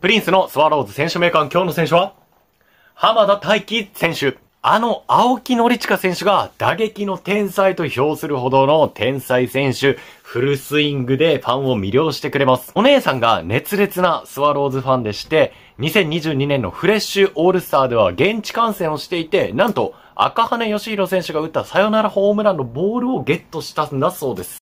プリンスのスワローズ選手名鑑、今日の選手は浜田大輝選手。あの青木宣親選手が打撃の天才と評するほどの天才選手、フルスイングでファンを魅了してくれます。お姉さんが熱烈なスワローズファンでして、2022年のフレッシュオールスターでは現地観戦をしていて、なんと赤羽義弘選手が打ったサヨナラホームランのボールをゲットしたんだそうです。